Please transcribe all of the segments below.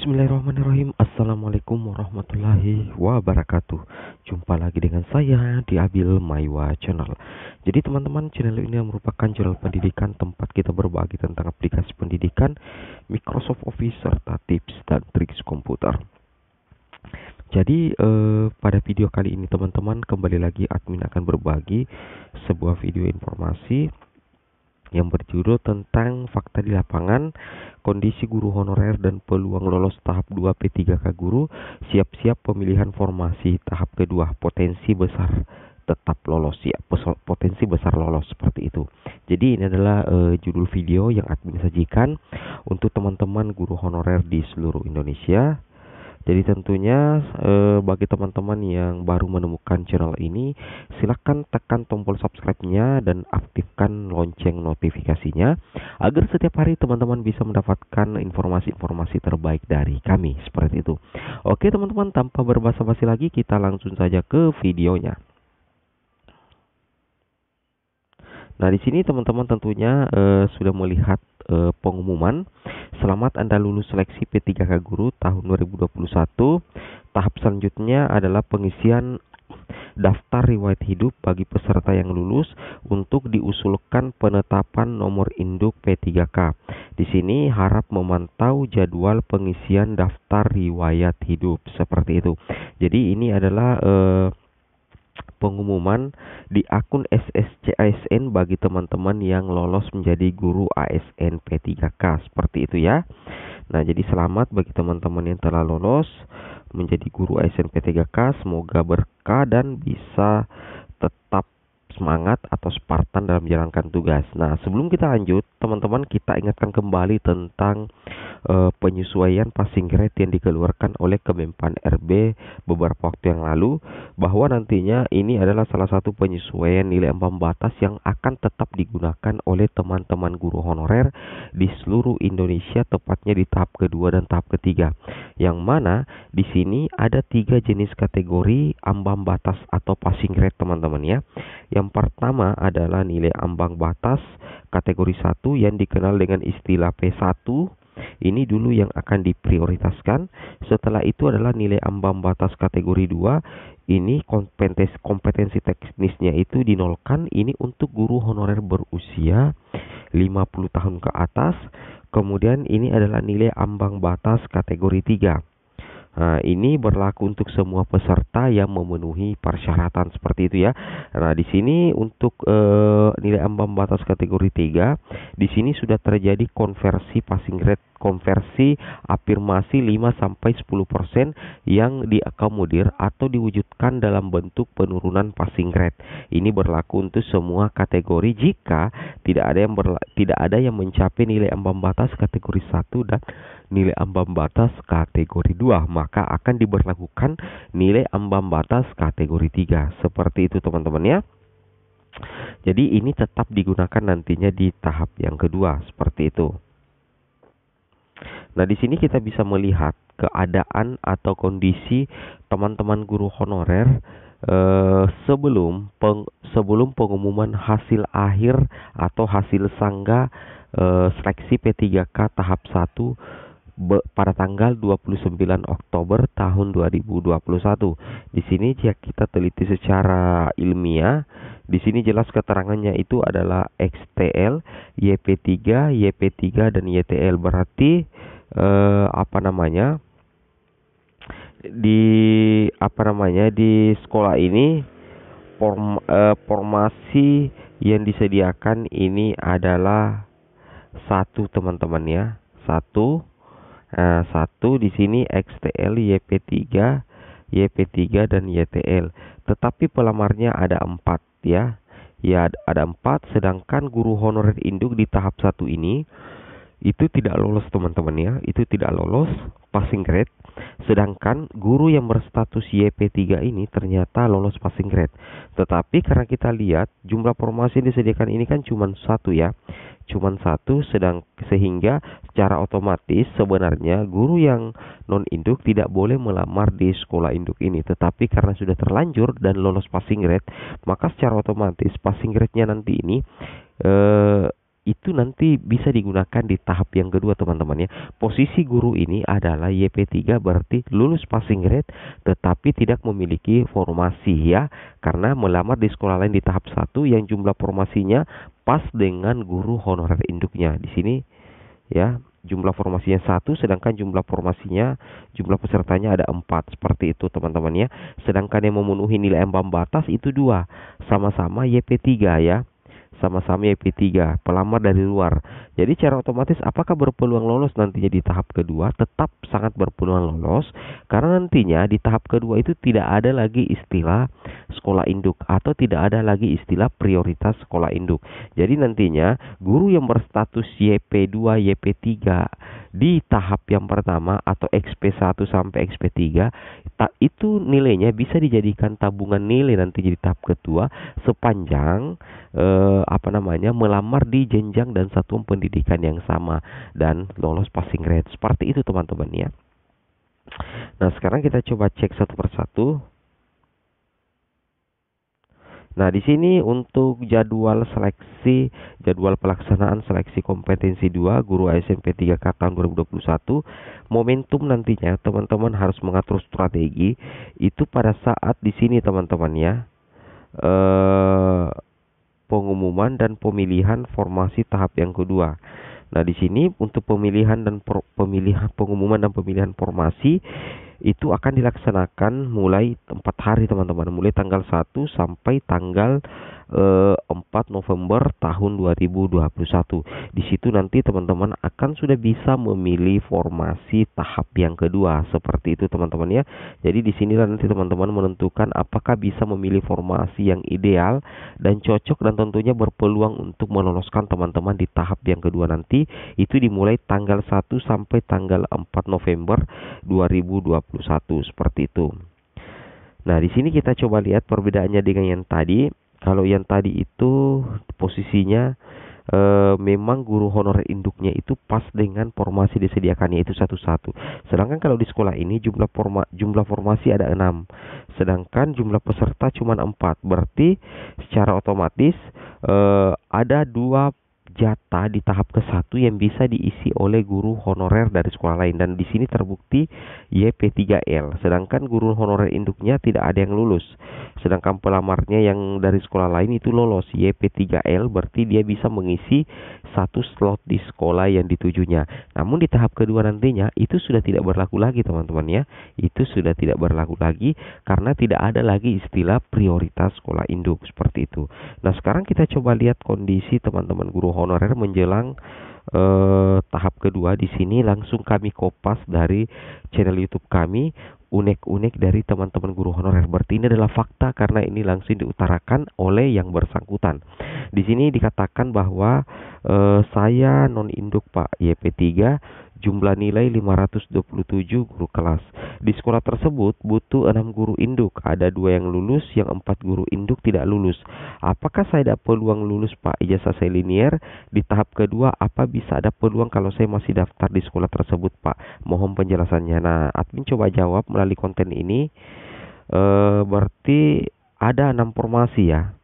Bismillahirrahmanirrahim Assalamualaikum warahmatullahi wabarakatuh Jumpa lagi dengan saya di Abil Maiwa Channel Jadi teman-teman channel ini merupakan channel pendidikan Tempat kita berbagi tentang aplikasi pendidikan Microsoft Office serta tips dan trik komputer jadi eh, pada video kali ini teman-teman kembali lagi admin akan berbagi sebuah video informasi yang berjudul tentang fakta di lapangan, kondisi guru honorer dan peluang lolos tahap 2 P3K guru, siap-siap pemilihan formasi tahap kedua, potensi besar tetap lolos ya potensi besar lolos seperti itu. Jadi ini adalah uh, judul video yang admin sajikan untuk teman-teman guru honorer di seluruh Indonesia jadi tentunya eh, bagi teman-teman yang baru menemukan channel ini, silahkan tekan tombol subscribe-nya dan aktifkan lonceng notifikasinya agar setiap hari teman-teman bisa mendapatkan informasi-informasi terbaik dari kami seperti itu. Oke teman-teman, tanpa berbasa-basi lagi kita langsung saja ke videonya. Nah, di sini teman-teman tentunya uh, sudah melihat uh, pengumuman selamat Anda lulus seleksi P3K Guru tahun 2021. Tahap selanjutnya adalah pengisian daftar riwayat hidup bagi peserta yang lulus untuk diusulkan penetapan nomor induk P3K. Di sini harap memantau jadwal pengisian daftar riwayat hidup seperti itu. Jadi ini adalah eh, pengumuman di akun ASN bagi teman-teman yang lolos menjadi guru ASN P3K seperti itu ya. Nah, jadi selamat bagi teman-teman yang telah lolos menjadi guru ASN P3K, semoga berkah dan bisa tetap semangat atau Spartan dalam menjalankan tugas. Nah, sebelum kita lanjut, teman-teman kita ingatkan kembali tentang uh, penyesuaian passing grade yang dikeluarkan oleh Kemenpan RB beberapa waktu yang lalu bahwa nantinya ini adalah salah satu penyesuaian nilai ambang batas yang akan tetap digunakan oleh teman-teman guru honorer di seluruh Indonesia tepatnya di tahap kedua dan tahap ketiga. Yang mana di sini ada tiga jenis kategori ambang batas atau passing grade teman-teman ya. Yang pertama adalah nilai ambang batas kategori 1 yang dikenal dengan istilah P1. Ini dulu yang akan diprioritaskan. Setelah itu adalah nilai ambang batas kategori 2. Ini kompetensi, kompetensi teknisnya itu dinolkan. Ini untuk guru honorer berusia 50 tahun ke atas. Kemudian ini adalah nilai ambang batas kategori 3 Nah, ini berlaku untuk semua peserta yang memenuhi persyaratan seperti itu ya. Nah, di sini untuk e, nilai ambang batas kategori 3, di sini sudah terjadi konversi passing rate konversi afirmasi 5 sampai 10% yang diakomodir atau diwujudkan dalam bentuk penurunan passing rate. Ini berlaku untuk semua kategori jika tidak ada yang tidak ada yang mencapai nilai ambang batas kategori 1 dan nilai ambang batas kategori 2 maka akan diberlakukan nilai ambang batas kategori 3 seperti itu teman-teman ya jadi ini tetap digunakan nantinya di tahap yang kedua seperti itu nah di sini kita bisa melihat keadaan atau kondisi teman-teman guru honorer eh, sebelum peng, sebelum pengumuman hasil akhir atau hasil sangga eh, seleksi P3K tahap 1 pada tanggal 29 Oktober tahun 2021. Di sini jika kita teliti secara ilmiah, di sini jelas keterangannya itu adalah XTL, YP3, YP3 dan YTL berarti eh, apa namanya? di apa namanya di sekolah ini form, eh, formasi yang disediakan ini adalah satu teman-teman ya satu Eh, satu di sini XTL, YP3, YP3 dan YTL. Tetapi pelamarnya ada empat ya. Ya ada empat. Sedangkan guru honorer induk di tahap satu ini itu tidak lolos teman-teman ya. Itu tidak lolos passing grade. Sedangkan guru yang berstatus YP3 ini ternyata lolos passing grade. Tetapi karena kita lihat jumlah formasi yang disediakan ini kan cuma satu ya cuma satu sedang sehingga secara otomatis sebenarnya guru yang non induk tidak boleh melamar di sekolah induk ini tetapi karena sudah terlanjur dan lolos passing grade maka secara otomatis passing grade-nya nanti ini eh, itu nanti bisa digunakan di tahap yang kedua teman-teman ya. Posisi guru ini adalah YP3 berarti lulus passing grade tetapi tidak memiliki formasi ya karena melamar di sekolah lain di tahap satu yang jumlah formasinya pas dengan guru honorer induknya. Di sini ya jumlah formasinya satu sedangkan jumlah formasinya jumlah pesertanya ada empat seperti itu teman-teman ya sedangkan yang memenuhi nilai ambang batas itu dua sama-sama YP3 ya sama sama P3, pelamar dari luar. Jadi secara otomatis apakah berpeluang lolos nantinya di tahap kedua? Tetap sangat berpeluang lolos karena nantinya di tahap kedua itu tidak ada lagi istilah sekolah induk atau tidak ada lagi istilah prioritas sekolah induk. Jadi nantinya guru yang berstatus YP2, YP3 di tahap yang pertama atau XP1 sampai XP3 itu nilainya bisa dijadikan tabungan nilai nanti jadi tahap kedua sepanjang eh, apa namanya melamar di jenjang dan satu pendidikan yang sama dan lolos passing grade. Seperti itu teman-teman ya. Nah, sekarang kita coba cek satu persatu Nah, di sini untuk jadwal seleksi, jadwal pelaksanaan seleksi kompetensi 2 guru SMP 3K tahun 2021, momentum nantinya teman-teman harus mengatur strategi itu pada saat di sini teman-teman ya. Eh pengumuman dan pemilihan formasi tahap yang kedua. Nah, di sini untuk pemilihan dan pemilihan pengumuman dan pemilihan formasi itu akan dilaksanakan mulai empat hari teman-teman mulai tanggal 1 sampai tanggal 4 eh, November tahun 2021. Di situ nanti teman-teman akan sudah bisa memilih formasi tahap yang kedua seperti itu teman-teman ya. Jadi di sinilah nanti teman-teman menentukan apakah bisa memilih formasi yang ideal dan cocok dan tentunya berpeluang untuk meloloskan teman-teman di tahap yang kedua nanti itu dimulai tanggal 1 sampai tanggal 4 November 2021 seperti itu. Nah, di sini kita coba lihat perbedaannya dengan yang tadi kalau yang tadi itu posisinya e, memang guru honorer induknya itu pas dengan formasi disediakannya itu satu-satu. Sedangkan kalau di sekolah ini jumlah forma, jumlah formasi ada enam, sedangkan jumlah peserta cuma empat. Berarti secara otomatis e, ada dua jatah di tahap ke-1 yang bisa diisi oleh guru honorer dari sekolah lain dan di sini terbukti YP3L sedangkan guru honorer induknya tidak ada yang lulus sedangkan pelamarnya yang dari sekolah lain itu lolos YP3L berarti dia bisa mengisi satu slot di sekolah yang ditujunya namun di tahap kedua nantinya itu sudah tidak berlaku lagi teman-teman ya itu sudah tidak berlaku lagi karena tidak ada lagi istilah prioritas sekolah induk seperti itu nah sekarang kita coba lihat kondisi teman-teman guru honorer honorer menjelang eh, tahap kedua di sini langsung kami kopas dari channel YouTube kami unek-unek dari teman-teman guru honorer. Berarti ini adalah fakta karena ini langsung diutarakan oleh yang bersangkutan. Di sini dikatakan bahwa eh, saya non induk Pak YP3 jumlah nilai 527 guru kelas. Di sekolah tersebut butuh enam guru induk. Ada dua yang lulus, yang empat guru induk tidak lulus. Apakah saya ada peluang lulus Pak ijazah saya linier? Di tahap kedua, apa bisa ada peluang kalau saya masih daftar di sekolah tersebut Pak? Mohon penjelasannya. Nah, admin coba jawab melalui konten ini. E, berarti ada enam formasi ya.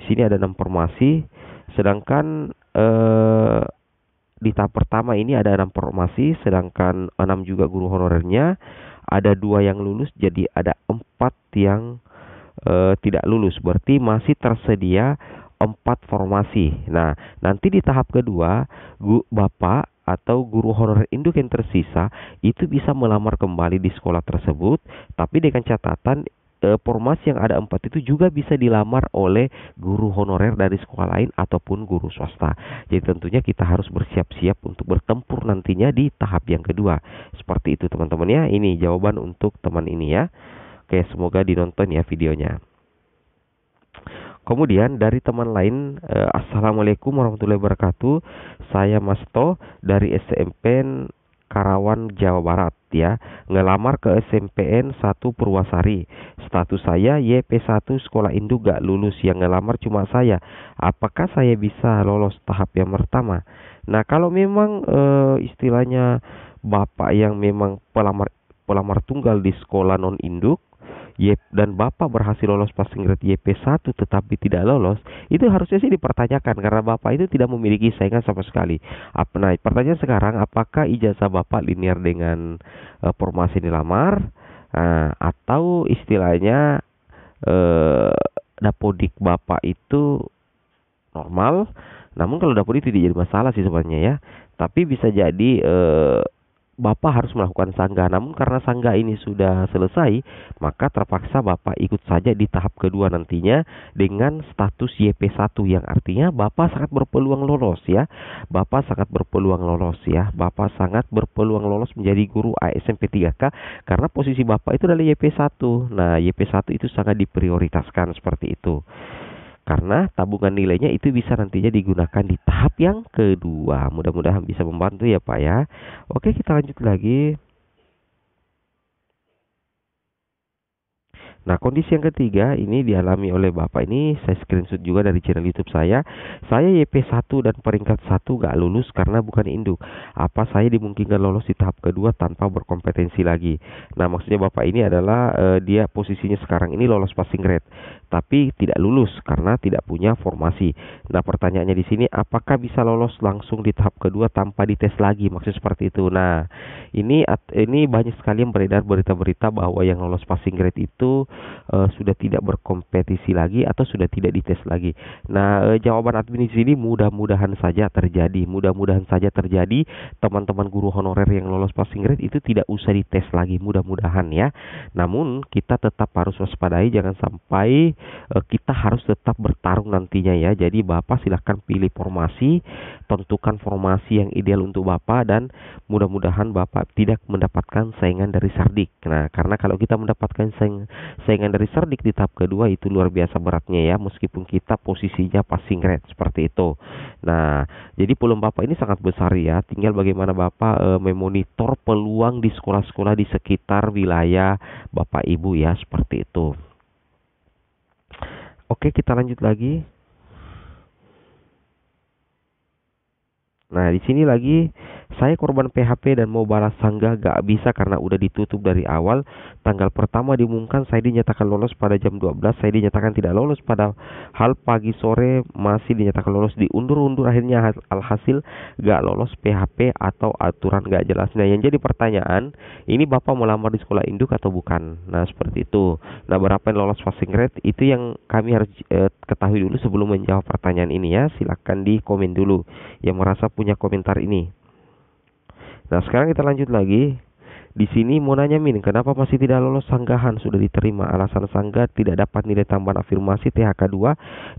Di sini ada enam formasi. Sedangkan e, di tahap pertama ini ada enam formasi, sedangkan enam juga guru honorernya ada dua yang lulus jadi ada empat yang e, tidak lulus berarti masih tersedia empat formasi. Nah nanti di tahap kedua gu, bapak atau guru honorer induk yang tersisa itu bisa melamar kembali di sekolah tersebut tapi dengan catatan Eh, formasi yang ada empat itu juga bisa dilamar oleh guru honorer dari sekolah lain ataupun guru swasta. Jadi tentunya kita harus bersiap-siap untuk bertempur nantinya di tahap yang kedua. Seperti itu teman-teman ya. Ini jawaban untuk teman ini ya. Oke, semoga dinonton ya videonya. Kemudian dari teman lain, eh, Assalamualaikum warahmatullahi wabarakatuh. Saya Masto dari SMP Karawan Jawa Barat ya. Ngelamar ke SMPN 1 Purwasari. Status saya YP1 sekolah induk gak lulus yang ngelamar cuma saya. Apakah saya bisa lolos tahap yang pertama? Nah, kalau memang e, istilahnya bapak yang memang pelamar pelamar tunggal di sekolah non induk YP dan Bapak berhasil lolos passing grade YP1 tetapi tidak lolos, itu harusnya sih dipertanyakan karena Bapak itu tidak memiliki saingan sama sekali. Apa Nah, pertanyaan sekarang apakah ijazah Bapak linear dengan uh, formasi dilamar uh, nah, atau istilahnya uh, dapodik Bapak itu normal? Namun kalau dapodik tidak jadi masalah sih sebenarnya ya. Tapi bisa jadi eh, Bapak harus melakukan sangga. Namun karena sangga ini sudah selesai, maka terpaksa Bapak ikut saja di tahap kedua nantinya dengan status YP1 yang artinya Bapak sangat berpeluang lolos ya. Bapak sangat berpeluang lolos ya. Bapak sangat berpeluang lolos menjadi guru ASMP 3K karena posisi Bapak itu adalah YP1. Nah, YP1 itu sangat diprioritaskan seperti itu karena tabungan nilainya itu bisa nantinya digunakan di tahap yang kedua. Mudah-mudahan bisa membantu ya Pak ya. Oke, kita lanjut lagi. Nah, kondisi yang ketiga ini dialami oleh Bapak ini saya screenshot juga dari channel YouTube saya. Saya YP1 dan peringkat 1 gak lulus karena bukan induk. Apa saya dimungkinkan lolos di tahap kedua tanpa berkompetensi lagi? Nah, maksudnya Bapak ini adalah uh, dia posisinya sekarang ini lolos passing grade tapi tidak lulus karena tidak punya formasi. Nah, pertanyaannya di sini apakah bisa lolos langsung di tahap kedua tanpa dites lagi? Maksud seperti itu. Nah, ini ini banyak sekali yang beredar berita-berita bahwa yang lolos passing grade itu uh, sudah tidak berkompetisi lagi atau sudah tidak dites lagi. Nah, uh, jawaban admin di sini mudah-mudahan saja terjadi, mudah-mudahan saja terjadi teman-teman guru honorer yang lolos passing grade itu tidak usah dites lagi, mudah-mudahan ya. Namun kita tetap harus waspadai jangan sampai uh, kita harus tetap bertarung nantinya ya. Jadi Bapak silahkan pilih formasi, tentukan formasi yang ideal untuk Bapak dan mudah-mudahan Bapak tidak mendapatkan saingan dari Sardik. Nah, karena kalau kita mendapatkan saingan saingan dari Serdik di tahap kedua itu luar biasa beratnya ya meskipun kita posisinya passing rate seperti itu. Nah, jadi peluang Bapak ini sangat besar ya. Tinggal bagaimana Bapak e, memonitor peluang di sekolah-sekolah di sekitar wilayah Bapak Ibu ya seperti itu. Oke, kita lanjut lagi. Nah, di sini lagi saya korban PHP dan mau balas sanggah gak bisa karena udah ditutup dari awal. Tanggal pertama diumumkan saya dinyatakan lolos pada jam 12, saya dinyatakan tidak lolos pada hal pagi sore masih dinyatakan lolos diundur-undur akhirnya alhasil gak lolos PHP atau aturan gak jelas. Nah yang jadi pertanyaan ini bapak mau lamar di sekolah induk atau bukan? Nah seperti itu. Nah berapa yang lolos passing grade itu yang kami harus eh, ketahui dulu sebelum menjawab pertanyaan ini ya. Silahkan di komen dulu yang merasa punya komentar ini. Nah, sekarang kita lanjut lagi. Di sini mau nanya Min, kenapa masih tidak lolos sanggahan sudah diterima? Alasan sanggah tidak dapat nilai tambahan afirmasi THK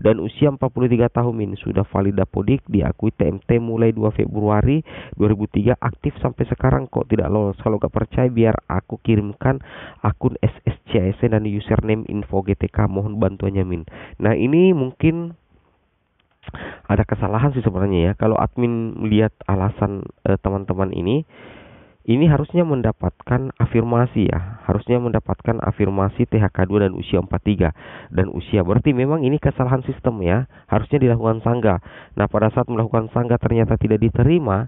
2 dan usia 43 tahun Min. Sudah valid dapodik, diakui TMT mulai 2 Februari 2003 aktif sampai sekarang kok tidak lolos. Kalau gak percaya biar aku kirimkan akun SSCSN e dan username info GTK. Mohon bantuannya Min. Nah ini mungkin ada kesalahan sih sebenarnya ya. Kalau admin melihat alasan teman eh, teman-teman ini, ini harusnya mendapatkan afirmasi ya, harusnya mendapatkan afirmasi THK2 dan usia 43 dan usia. Berarti memang ini kesalahan sistem ya, harusnya dilakukan sangga. Nah, pada saat melakukan sangga ternyata tidak diterima,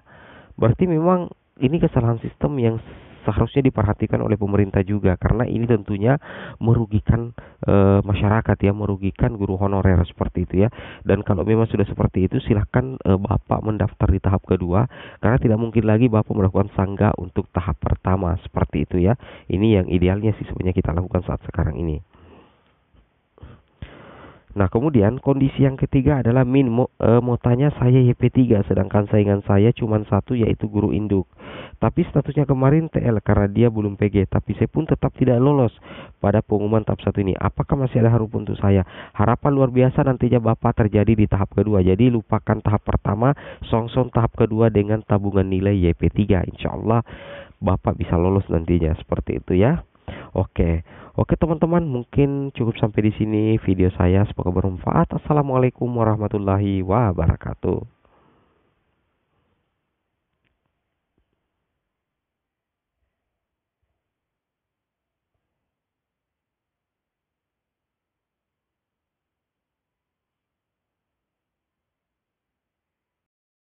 berarti memang ini kesalahan sistem yang seharusnya diperhatikan oleh pemerintah juga karena ini tentunya merugikan e, masyarakat ya merugikan guru honorer seperti itu ya dan kalau memang sudah seperti itu silahkan e, bapak mendaftar di tahap kedua karena tidak mungkin lagi bapak melakukan sangga untuk tahap pertama seperti itu ya ini yang idealnya sih sebenarnya kita lakukan saat sekarang ini. Nah, kemudian kondisi yang ketiga adalah min mau, e, mau saya YP3 sedangkan saingan saya cuma satu yaitu guru induk. Tapi statusnya kemarin TL karena dia belum PG, tapi saya pun tetap tidak lolos pada pengumuman tahap satu ini. Apakah masih ada harapan untuk saya? Harapan luar biasa nantinya Bapak terjadi di tahap kedua. Jadi lupakan tahap pertama, songsong tahap kedua dengan tabungan nilai YP3. Insya Allah Bapak bisa lolos nantinya seperti itu ya. Oke, oke teman-teman mungkin cukup sampai di sini video saya. Semoga bermanfaat. Assalamualaikum warahmatullahi wabarakatuh.